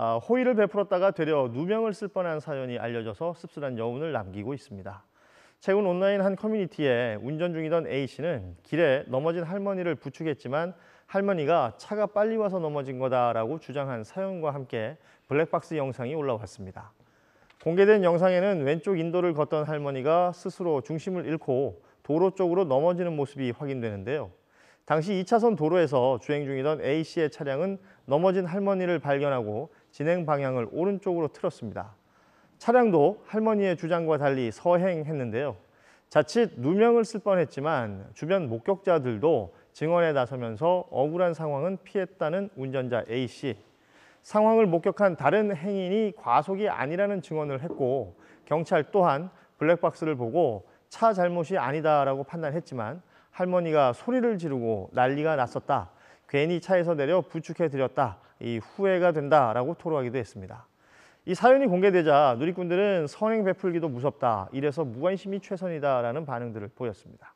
아, 호의를 베풀었다가 되려 누명을 쓸 뻔한 사연이 알려져서 씁쓸한 여운을 남기고 있습니다. 최근 온라인 한 커뮤니티에 운전 중이던 A씨는 길에 넘어진 할머니를 부축했지만 할머니가 차가 빨리 와서 넘어진 거다라고 주장한 사연과 함께 블랙박스 영상이 올라왔습니다. 공개된 영상에는 왼쪽 인도를 걷던 할머니가 스스로 중심을 잃고 도로 쪽으로 넘어지는 모습이 확인되는데요. 당시 2차선 도로에서 주행 중이던 A씨의 차량은 넘어진 할머니를 발견하고 진행 방향을 오른쪽으로 틀었습니다. 차량도 할머니의 주장과 달리 서행했는데요. 자칫 누명을 쓸 뻔했지만 주변 목격자들도 증언에 나서면서 억울한 상황은 피했다는 운전자 A씨. 상황을 목격한 다른 행인이 과속이 아니라는 증언을 했고 경찰 또한 블랙박스를 보고 차 잘못이 아니다라고 판단했지만 할머니가 소리를 지르고 난리가 났었다. 괜히 차에서 내려 부축해드렸다. 이 후회가 된다라고 토로하기도 했습니다. 이 사연이 공개되자 누리꾼들은 선행 베풀기도 무섭다. 이래서 무관심이 최선이다라는 반응들을 보였습니다.